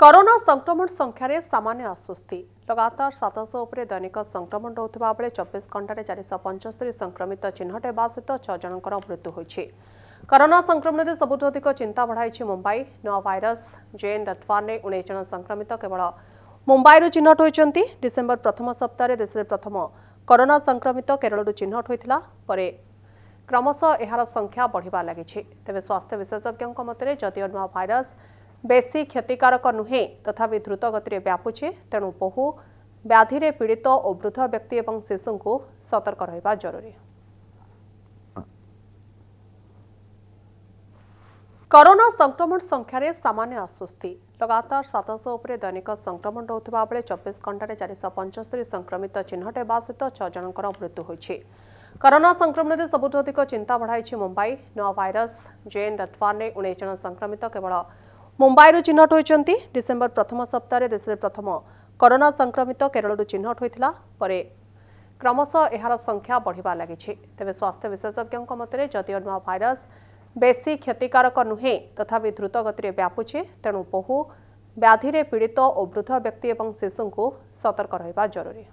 corona ସଂକ୍ରମଣ ସଂଖ୍ୟାରେ ସାମାନ୍ୟ ଆଶ୍ୱସ୍ତି ଲଗାତାର ସାତଶହ ଉପରେ ଦୈନିକ ସଂକ୍ରମଣ ରହୁଥିବା ବେଳେ ଚବିଶ ଘଣ୍ଟାରେ ଚାରିଶହ ପଞ୍ଚସ୍ତରୀ ସଂକ୍ରମିତ ଚିହ୍ନଟ ହେବା ସହିତ ଛଅ ଜଣଙ୍କର ମୃତ୍ୟୁ ହୋଇଛି କରୋନା ସଂକ୍ରମଣରେ ସବୁଠୁ ଅଧିକ ଚିନ୍ତା ବଢ଼ାଇଛି ମୁମ୍ବାଇ ନୂଆ ଭାଇରସ୍ ଜେନ୍ ରଟ୍ଫାନ୍ରେ ଉଣେଇଶ ଜଣ ସଂକ୍ରମିତ କେବଳ ମୁମ୍ବାଇରୁ ଚିହ୍ନଟ ହୋଇଛନ୍ତି ଡିସେମ୍ବର ପ୍ରଥମ ସପ୍ତାହରେ ଦେଶରେ ପ୍ରଥମ କରୋନା ସଂକ୍ରମିତ କେରଳରୁ ଚିହ୍ନଟ ହୋଇଥିଲା ପରେ ক্রমশ এর সংখ্যা বড় লাগিছে তবে স্বাস্থ্য বিশেষজ্ঞ মতে যদিও নয় ভাইরস ବେଶୀ କ୍ଷତିକାରକ ନୁହେଁ ତଥାପି ଦ୍ରୁତ ଗତିରେ ବ୍ୟାପୁଛି ତେଣୁ ବହୁ ବ୍ୟାଧିରେ ପୀଡ଼ିତ ଓ ବୃଦ୍ଧ ବ୍ୟକ୍ତି ଏବଂ ଶିଶୁଙ୍କୁ ସତର୍କ ରହିବା ଜରୁରୀ କରୋନା ସଂକ୍ରମଣ ସଂଖ୍ୟାରେ ସାମାନ୍ୟ ଆଶ୍ୱସ୍ତି ଲଗାତାର ସାତଶହ ଉପରେ ଦୈନିକ ସଂକ୍ରମଣ ରହୁଥିବା ବେଳେ ଚବିଶ ଘଣ୍ଟାରେ ଚାରିଶହ ପଞ୍ଚସ୍ତରୀ ସଂକ୍ରମିତ ଚିହ୍ନଟ ହେବା ସହିତ ଛଅ ଜଣଙ୍କର ମୃତ୍ୟୁ ହୋଇଛି କରୋନା ସଂକ୍ରମଣରେ ସବୁଠୁ ଅଧିକ ଚିନ୍ତା ବଢ଼ାଇଛି ମୁମ୍ବାଇ ନୂଆ ଭାଇରସ୍ ଜେଏନ୍ ରଟ୍ୱାନ୍ରେ ଉଣେଇଶ ଜଣ ସଂକ୍ରମିତ କେବଳ ମୁମ୍ବାଇରୁ ଚିହ୍ନଟ ହୋଇଛନ୍ତି ଡିସେମ୍ବର ପ୍ରଥମ ସପ୍ତାହରେ ଦେଶରେ ପ୍ରଥମ କରୋନା ସଂକ୍ରମିତ କେରଳରୁ ଚିହ୍ନଟ ହୋଇଥିଲା ପରେ କ୍ରମଶଃ ଏହାର ସଂଖ୍ୟା ବଢ଼ିବା ଲାଗିଛି ତେବେ ସ୍ୱାସ୍ଥ୍ୟ ବିଶେଷଜ୍ଞଙ୍କ ମତରେ ଯଦିଓ ନୂଆ ଭାଇରସ୍ ବେଶୀ କ୍ଷତିକାରକ ନୁହେଁ ତଥାପି ଦ୍ରୁତଗତିରେ ବ୍ୟାପୁଛି ତେଣୁ ବହୁ ବ୍ୟାଧିରେ ପୀଡ଼ିତ ଓ ବୃଦ୍ଧ ବ୍ୟକ୍ତି ଏବଂ ଶିଶୁଙ୍କୁ ସତର୍କ ରହିବା ଜରୁରୀ